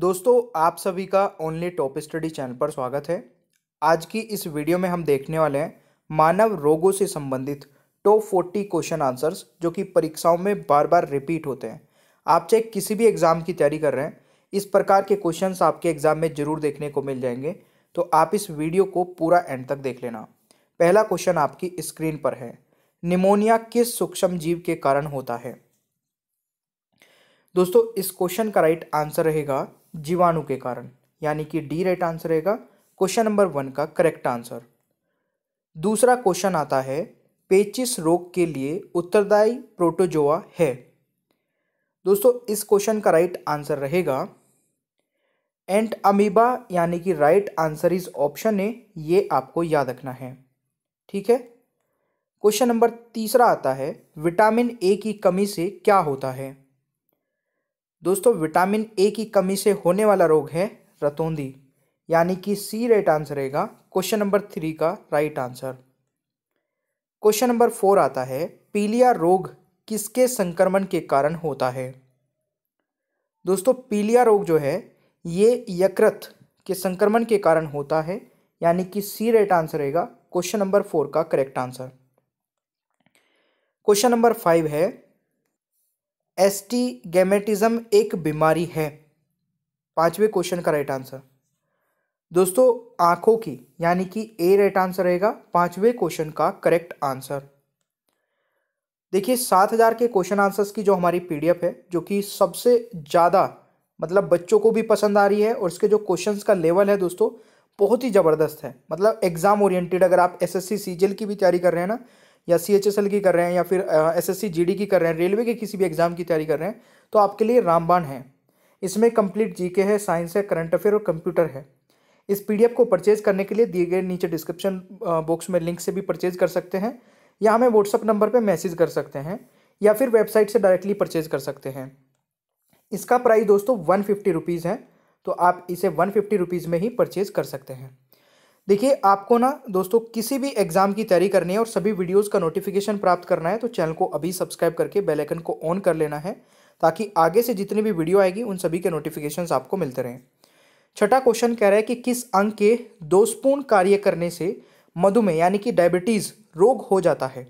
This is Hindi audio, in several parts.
दोस्तों आप सभी का ओनली टॉप स्टडी चैनल पर स्वागत है आज की इस वीडियो में हम देखने वाले हैं मानव रोगों से संबंधित टॉप फोर्टी क्वेश्चन आंसर्स जो कि परीक्षाओं में बार बार रिपीट होते हैं आप चाहे किसी भी एग्ज़ाम की तैयारी कर रहे हैं इस प्रकार के क्वेश्चन आपके एग्ज़ाम में ज़रूर देखने को मिल जाएंगे तो आप इस वीडियो को पूरा एंड तक देख लेना पहला क्वेश्चन आपकी स्क्रीन पर है निमोनिया किस सूक्ष्म जीव के कारण होता है दोस्तों इस क्वेश्चन का राइट आंसर रहेगा जीवाणु के कारण यानी कि डी राइट आंसर रहेगा क्वेश्चन नंबर वन का करेक्ट आंसर दूसरा क्वेश्चन आता है पेचिस रोग के लिए उत्तरदायी प्रोटोजोआ है दोस्तों इस क्वेश्चन का राइट आंसर रहेगा एंट अमीबा यानी कि right answer is option A ये आपको याद रखना है ठीक है क्वेश्चन नंबर तीसरा आता है विटामिन ए की कमी से क्या होता है दोस्तों विटामिन ए की कमी से होने वाला रोग है रतौंदी यानी कि सी राइट आंसर रहेगा क्वेश्चन नंबर थ्री का right answer question number four आता है पीलिया रोग किसके संक्रमण के कारण होता है दोस्तों पीलिया रोग जो है ये यकृत के संक्रमण के कारण होता है यानी कि सी राइट आंसर रहेगा क्वेश्चन नंबर फोर का correct answer question number five है एस्टीगेमेटिज्म एक बीमारी है पांचवें क्वेश्चन का राइट आंसर दोस्तों आंखों की यानी कि ए राइट आंसर रहेगा पांचवें क्वेश्चन का करेक्ट आंसर देखिए सात हज़ार के क्वेश्चन आंसर्स की जो हमारी पीडीएफ है जो कि सबसे ज़्यादा मतलब बच्चों को भी पसंद आ रही है और इसके जो क्वेश्चंस का लेवल है दोस्तों बहुत ही ज़बरदस्त है मतलब एग्ज़ाम ओरिएंटेड अगर आप एसएससी सीजीएल की भी तैयारी कर रहे हैं ना या सी एच एस एल की कर रहे हैं या फिर S S C G D की कर रहे हैं रेलवे के किसी भी एग्ज़ाम की तैयारी कर रहे हैं तो आपके लिए रामबाण है इसमें कंप्लीट जी के है साइंस है करंट अफेयर और कंप्यूटर है इस एफ को परचेज करने के लिए दिए गए नीचे डिस्क्रिप्शन बॉक्स में लिंक से भी परचेज कर सकते हैं या हमें व्हाट्सअप नंबर पर मैसेज कर सकते हैं या फिर वेबसाइट से डायरेक्टली परचेज कर सकते हैं इसका प्राइस दोस्तों वन फिफ्टी रुपीज़ है तो आप इसे वन फिफ्टी रुपीज़ में ही परचेज़ कर सकते हैं देखिए आपको ना दोस्तों किसी भी एग्ज़ाम की तैयारी करनी है और सभी वीडियोस का नोटिफिकेशन प्राप्त करना है तो चैनल को अभी सब्सक्राइब करके बेल आइकन को ऑन कर लेना है ताकि आगे से जितनी भी वीडियो आएगी उन सभी के नोटिफिकेशन आपको मिलते रहें छठा क्वेश्चन कह रहा है कि किस अंग के दोषपूर्ण कार्य करने से मधुमेह यानी कि डायबिटीज़ रोग हो जाता है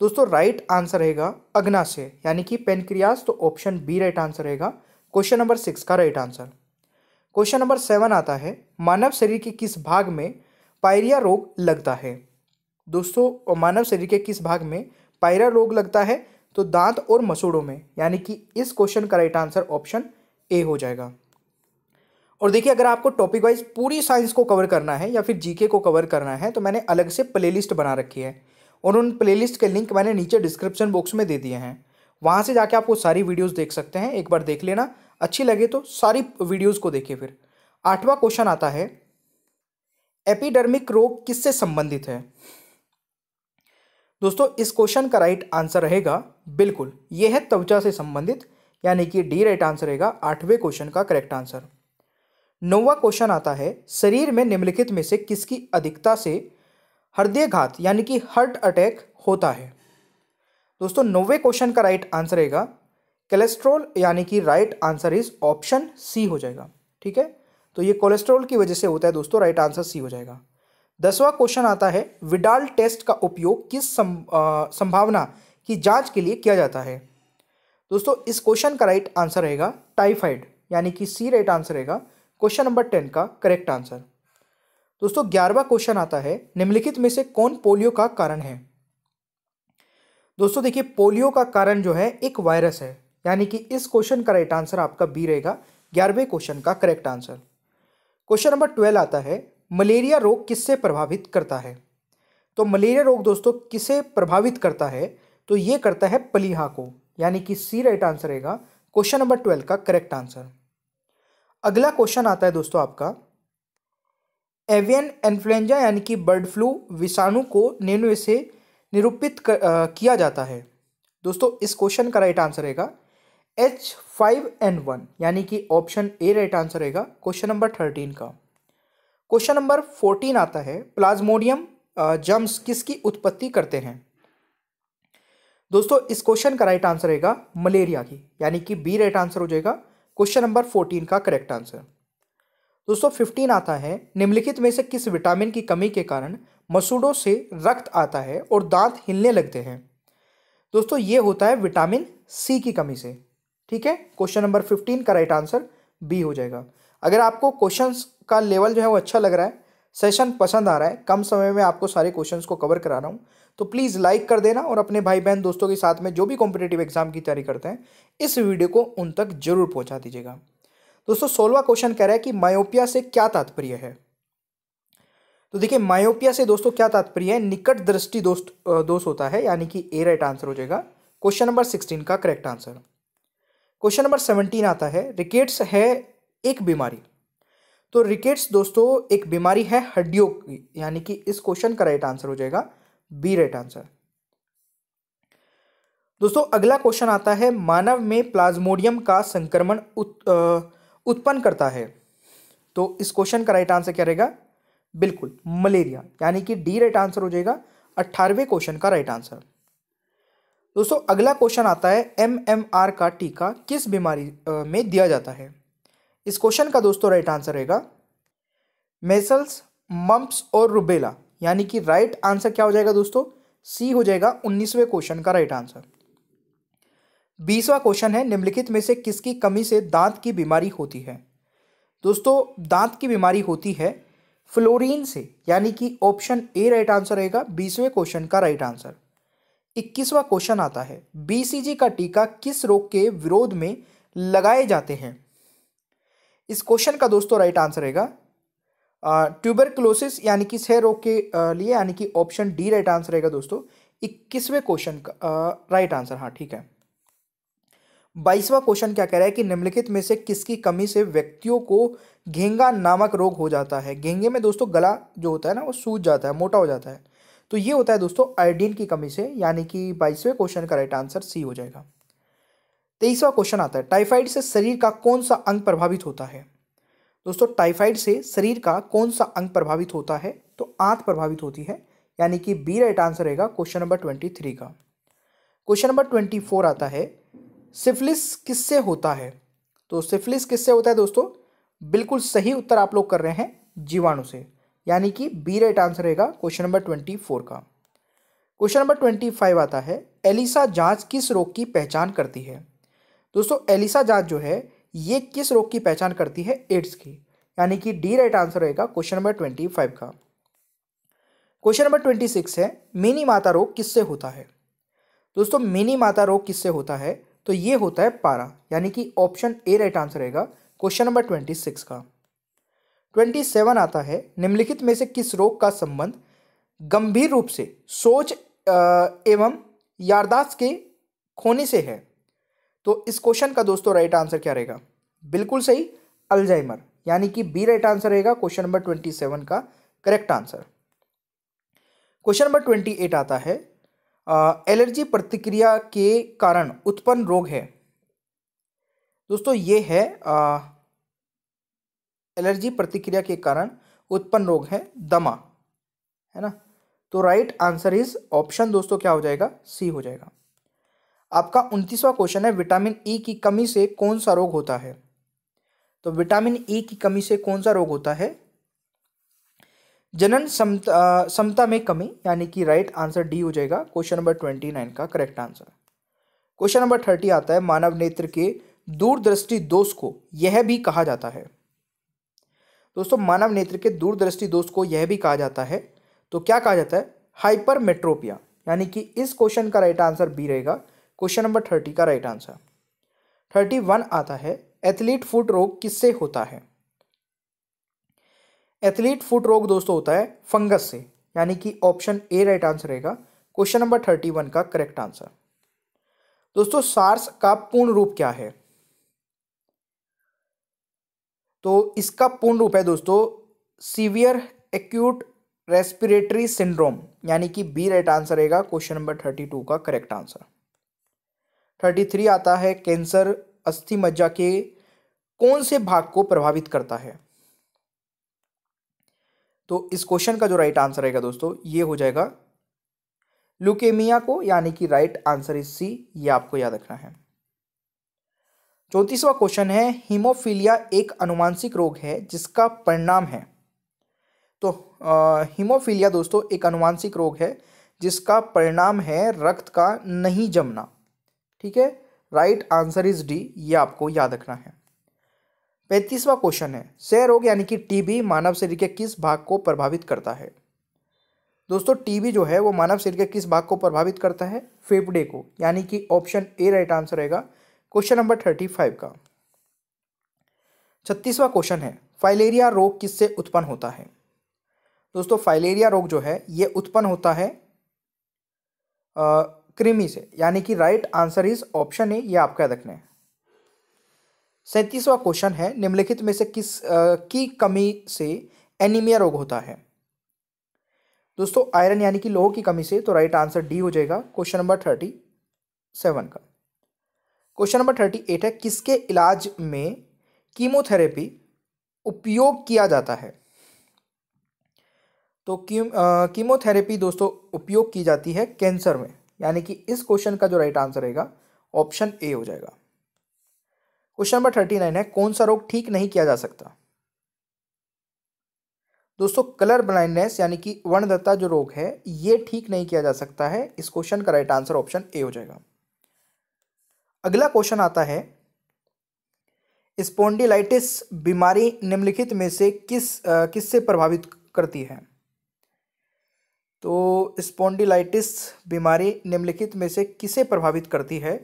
दोस्तों राइट आंसर रहेगा अग्नाशय यानी कि पेनक्रियास तो ऑप्शन बी राइट आंसर रहेगा क्वेश्चन नंबर सिक्स का right answer question number seven आता है मानव शरीर के किस भाग में पायरिया रोग लगता है दोस्तों मानव शरीर के किस भाग में पायरा रोग लगता है तो दांत और मसूड़ों में यानी कि इस क्वेश्चन का राइट आंसर ऑप्शन ए हो जाएगा और देखिए अगर आपको टॉपिक वाइज पूरी साइंस को कवर करना है या फिर जीके को कवर करना है तो मैंने अलग से प्लेलिस्ट बना रखी है और उन प्लेलिस्ट के लिंक मैंने नीचे डिस्क्रिप्शन बॉक्स में दे दिए हैं वहाँ से जाके आप वो सारी वीडियोज़ देख सकते हैं एक बार देख लेना अच्छी लगे तो सारी वीडियोज़ को देखिए फिर आठवां क्वेश्चन आता है एपिडर्मिक रोग किससे संबंधित है दोस्तों इस क्वेश्चन का राइट आंसर रहेगा बिल्कुल यह है त्वचा से संबंधित यानी कि डी राइट आंसर रहेगा आठवें क्वेश्चन का करेक्ट आंसर नौवा क्वेश्चन आता है शरीर में निम्नलिखित में से किसकी अधिकता से हृदय घात यानी कि हार्ट अटैक होता है दोस्तों नौवे क्वेश्चन का राइट आंसर रहेगा कोलेस्ट्रॉल यानी कि right answer is option C हो जाएगा ठीक है तो ये कोलेस्ट्रॉल की वजह से होता है दोस्तों राइट आंसर सी हो जाएगा दसवां क्वेश्चन आता है विडाल टेस्ट का उपयोग किस संभावना की जांच के लिए किया जाता है दोस्तों इस क्वेश्चन का राइट आंसर रहेगा टाइफाइड यानी कि सी राइट आंसर रहेगा क्वेश्चन नंबर टेन का करेक्ट आंसर दोस्तों ग्यारहवा क्वेश्चन आता है निम्नलिखित में से कौन पोलियो का कारण है दोस्तों देखिए पोलियो का कारण जो है एक वायरस है यानी कि इस क्वेश्चन का राइट आंसर आपका बी रहेगा ग्यारहवें क्वेश्चन का correct answer question number twelve आता है मलेरिया रोग किससे प्रभावित करता है तो मलेरिया रोग दोस्तों किसे प्रभावित करता है तो ये करता है पलीहा को यानी कि सी राइट आंसर रहेगा क्वेश्चन नंबर ट्वेल्व का करेक्ट आंसर अगला क्वेश्चन आता है दोस्तों आपका एवियन इन्फ्लुएंजा यानी कि बर्ड फ्लू विषाणु को नेनुए से निरूपित किया जाता है दोस्तों इस क्वेश्चन का राइट आंसर रहेगा एच फाइव एन वन यानी कि ऑप्शन ए राइट आंसर रहेगा क्वेश्चन नंबर थर्टीन का क्वेश्चन नंबर फोर्टीन आता है प्लाज्मोडियम जम्स किसकी उत्पत्ति करते हैं दोस्तों इस क्वेश्चन का राइट आंसर रहेगा मलेरिया की यानी कि बी राइट आंसर हो जाएगा क्वेश्चन नंबर फोर्टीन का करेक्ट आंसर दोस्तों फिफ्टीन आता है निम्नलिखित में से किस विटामिन की कमी के कारण मसूड़ों से रक्त आता है और दांत हिलने लगते हैं दोस्तों ये होता है विटामिन सी की कमी से ठीक है क्वेश्चन नंबर फिफ्टीन का राइट आंसर बी हो जाएगा अगर आपको क्वेश्चन का लेवल जो है वो अच्छा लग रहा है सेशन पसंद आ रहा है कम समय में आपको सारे क्वेश्चन को कवर करा रहा हूँ तो प्लीज़ लाइक कर देना और अपने भाई बहन दोस्तों के साथ में जो भी कॉम्पिटेटिव एग्जाम की तैयारी करते हैं इस वीडियो को उन तक जरूर पहुँचा दीजिएगा दोस्तों सोलवा क्वेश्चन कह रहा है कि मायोपिया से क्या तात्पर्य है तो देखिए मायोपिया से दोस्तों क्या तात्पर्य है निकट दृष्टि दोस्त दोष होता है यानी कि ए राइट आंसर हो जाएगा क्वेश्चन नंबर सिक्सटीन का correct answer question number seventeen आता है रिकेट्स है एक बीमारी तो रिकेट्स दोस्तों एक बीमारी है हड्डियों की यानी कि इस क्वेश्चन का राइट आंसर हो जाएगा बी राइट आंसर दोस्तों अगला क्वेश्चन आता है मानव में प्लाज्मोडियम का संक्रमण उत, उत्पन्न करता है तो इस क्वेश्चन का राइट आंसर क्या रहेगा बिल्कुल मलेरिया यानी कि डी राइट आंसर हो जाएगा अट्ठारहवें क्वेश्चन का राइट आंसर दोस्तों अगला क्वेश्चन आता है एम एम आर का टीका किस बीमारी में दिया जाता है इस क्वेश्चन का दोस्तों राइट आंसर रहेगा मेसल्स मम्प्स और रुबेला यानी कि राइट आंसर क्या हो जाएगा दोस्तों सी हो जाएगा उन्नीसवें क्वेश्चन का राइट आंसर बीसवा क्वेश्चन है निम्नलिखित में से किसकी कमी से दांत की बीमारी होती है दोस्तों दांत की बीमारी होती है फ्लोरीन से यानी कि ऑप्शन ए राइट आंसर रहेगा बीसवें क्वेश्चन का राइट आंसर इक्कीसवा क्वेश्चन आता है बीसीजी का टीका किस रोग के विरोध में लगाए जाते हैं इस क्वेश्चन का दोस्तों राइट आंसर रहेगा ट्यूबरक्लोसिस यानी कि छह रोग के लिए यानी कि ऑप्शन डी राइट आंसर रहेगा दोस्तों इक्कीसवें क्वेश्चन का राइट आंसर हाँ ठीक है बाईसवा क्वेश्चन क्या कह रहा है कि निम्नलिखित में से किसकी कमी से व्यक्तियों को घेंगा नामक रोग हो जाता है घेंगे में दोस्तों गला जो होता है ना वो सूज जाता है मोटा हो जाता है तो ये होता है दोस्तों आयोडीन की कमी से यानी कि बाईसवें क्वेश्चन का राइट आंसर सी हो जाएगा तेईसवा क्वेश्चन आता है टाइफाइड से शरीर का कौन सा अंग प्रभावित होता है दोस्तों टाइफाइड से शरीर का कौन सा अंग प्रभावित होता है तो आंत प्रभावित होती है यानी कि बी राइट आंसर रहेगा क्वेश्चन नंबर ट्वेंटी थ्री का क्वेश्चन नंबर ट्वेंटी फोर आता है सिफिलिस किससे होता है तो सिफिलिस किससे होता है दोस्तों बिल्कुल सही उत्तर आप लोग कर रहे हैं जीवाणु से यानी कि बी राइट आंसर रहेगा क्वेश्चन नंबर ट्वेंटी फोर का क्वेश्चन नंबर ट्वेंटी फाइव आता है एलिसा जांच किस रोग की पहचान करती है दोस्तों एलिसा जांच जो है ये किस रोग की पहचान करती है एड्स की यानी कि डी राइट आंसर रहेगा क्वेश्चन नंबर ट्वेंटी फाइव का क्वेश्चन नंबर ट्वेंटी सिक्स है मिनी माता रोग किससे होता है दोस्तों मिनी माता रोग किससे होता है तो ये होता है पारा यानी कि ऑप्शन ए राइट आंसर रहेगा क्वेश्चन नंबर ट्वेंटी सिक्स का ट्वेंटी सेवन आता है निम्नलिखित में से किस रोग का संबंध गंभीर रूप से सोच एवं याददाश्त के खोने से है तो इस क्वेश्चन का दोस्तों राइट आंसर क्या रहेगा बिल्कुल सही अल्जाइमर यानी कि बी राइट आंसर रहेगा क्वेश्चन नंबर ट्वेंटी सेवन का correct answer question number twenty eight आता है एलर्जी प्रतिक्रिया के कारण उत्पन्न रोग है दोस्तों ये है आ, एलर्जी प्रतिक्रिया के कारण उत्पन्न रोग है दमा है ना तो राइट आंसर इज ऑप्शन दोस्तों क्या हो जाएगा सी हो जाएगा आपका उनतीसवा क्वेश्चन है विटामिन ई e की कमी से कौन सा रोग होता है तो विटामिन ई e की कमी से कौन सा रोग होता है जनन समता समता में कमी यानी कि राइट आंसर डी हो जाएगा क्वेश्चन नंबर ट्वेंटी नाइन का correct answer question number thirty आता है मानव नेत्र के दूरदृष्टि दोष को यह भी कहा जाता है दोस्तों मानव नेत्र के दूरदृष्टि दोष को यह भी कहा जाता है तो क्या कहा जाता है हाइपरमेट्रोपिया यानी कि इस क्वेश्चन का राइट आंसर बी रहेगा क्वेश्चन नंबर थर्टी का राइट आंसर थर्टी वन आता है एथलीट फुट रोग किससे होता है एथलीट फुट रोग दोस्तों होता है फंगस से यानी कि ऑप्शन ए राइट आंसर रहेगा क्वेश्चन नंबर थर्टी वन का करेक्ट आंसर दोस्तों सार्स का पूर्ण रूप क्या है तो इसका पूर्ण रूप है दोस्तों सीवियर एक्यूट रेस्पिरेटरी सिंड्रोम यानी कि बी राइट आंसर रहेगा क्वेश्चन नंबर थर्टी टू का करेक्ट आंसर थर्टी थ्री आता है कैंसर अस्थि मज्जा के कौन से भाग को प्रभावित करता है तो इस क्वेश्चन का जो राइट आंसर रहेगा दोस्तों ये हो जाएगा लुकेमिया को यानी कि राइट आंसर इज सी ये आपको याद रखना है चौंतीसवा क्वेश्चन है हीमोफीलिया एक अनुवांशिक रोग है जिसका परिणाम है तो हीमोफीलिया दोस्तों एक अनुवांशिक रोग है जिसका परिणाम है रक्त का नहीं जमना ठीक है राइट आंसर इज डी ये आपको याद रखना है पैंतीसवा क्वेश्चन है सह रोग यानी कि टीबी मानव शरीर के किस भाग को प्रभावित करता है दोस्तों टीबी जो है वो मानव शरीर के किस भाग को प्रभावित करता है फेफड़े को यानी कि ऑप्शन ए राइट आंसर रहेगा क्वेश्चन नंबर थर्टी फाइव का छत्तीसवा क्वेश्चन है फाइलेरिया रोग किससे उत्पन्न होता है दोस्तों फाइलेरिया रोग जो है ये उत्पन्न होता है आ, से यानी कि right answer is option A ये आपका रखना है सैंतीसवा क्वेश्चन है निम्नलिखित में से किस आ, की कमी से एनीमिया रोग होता है दोस्तों आयरन यानी कि लोहो की कमी से तो राइट आंसर डी हो जाएगा क्वेश्चन नंबर थर्टी सेवन का क्वेश्चन नंबर थर्टी एट है किसके इलाज में कीमोथेरेपी उपयोग किया जाता है तो कीमोथेरेपी दोस्तों उपयोग की जाती है कैंसर में यानी कि इस क्वेश्चन का जो राइट आंसर रहेगा ऑप्शन ए हो जाएगा क्वेश्चन नंबर थर्टी नाइन है कौन सा रोग ठीक नहीं किया जा सकता दोस्तों कलर ब्लाइंडनेस यानी कि वर्णदत्ता जो रोग है ये ठीक नहीं किया जा सकता है इस क्वेश्चन का राइट आंसर ऑप्शन ए हो जाएगा अगला क्वेश्चन आता है स्पोंडिलाइटिस बीमारी निम्नलिखित में से किस किससे प्रभावित करती है तो स्पोंडिलाइटिस बीमारी निम्नलिखित में से किसे प्रभावित करती है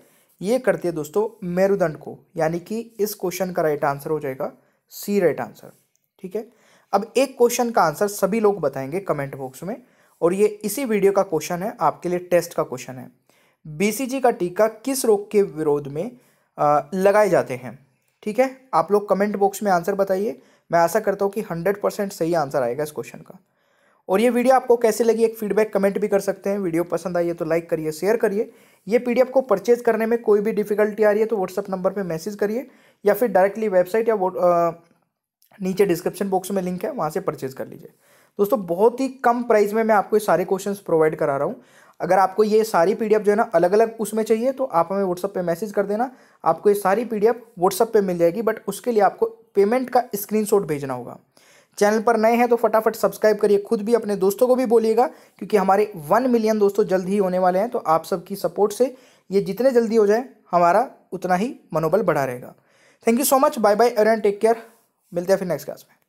ये करती है दोस्तों मेरुदंड को यानी कि इस क्वेश्चन का राइट आंसर हो जाएगा सी राइट आंसर ठीक है अब एक क्वेश्चन का आंसर सभी लोग बताएंगे कमेंट बॉक्स में और ये इसी वीडियो का क्वेश्चन है आपके लिए टेस्ट का क्वेश्चन है बीसीजी का टीका किस रोग के विरोध में लगाए जाते हैं ठीक है आप लोग कमेंट बॉक्स में आंसर बताइए मैं आशा करता हूँ कि हंड्रेड परसेंट सही आंसर आएगा इस क्वेश्चन का और ये वीडियो आपको कैसे लगी एक फीडबैक कमेंट भी कर सकते हैं वीडियो पसंद आई है तो लाइक करिए शेयर करिए ये पीडीएफ को परचेज करने में कोई भी डिफिकल्टी आ रही है तो व्हाट्सअप नंबर पर मैसेज करिए या फिर डायरेक्टली वेबसाइट या आ, नीचे डिस्क्रिप्शन बॉक्स में लिंक है वहाँ से परचेज कर लीजिए दोस्तों बहुत ही कम प्राइस में मैं आपको सारे क्वेश्चन प्रोवाइड करा रहा हूँ अगर आपको ये सारी पी जो है ना अलग अलग उसमें चाहिए तो आप हमें व्हाट्सअप पे मैसेज कर देना आपको ये सारी पी डी व्हाट्सअप पे मिल जाएगी बट उसके लिए आपको पेमेंट का स्क्रीनशॉट भेजना होगा चैनल पर नए हैं तो फटाफट सब्सक्राइब करिए खुद भी अपने दोस्तों को भी बोलिएगा क्योंकि हमारे वन मिलियन दोस्तों जल्द ही होने वाले हैं तो आप सबकी सपोर्ट से ये जितने जल्दी हो जाए हमारा उतना ही मनोबल बढ़ा रहेगा thank you so much bye bye everyone take care मिलते हैं फिर नेक्स्ट क्लास में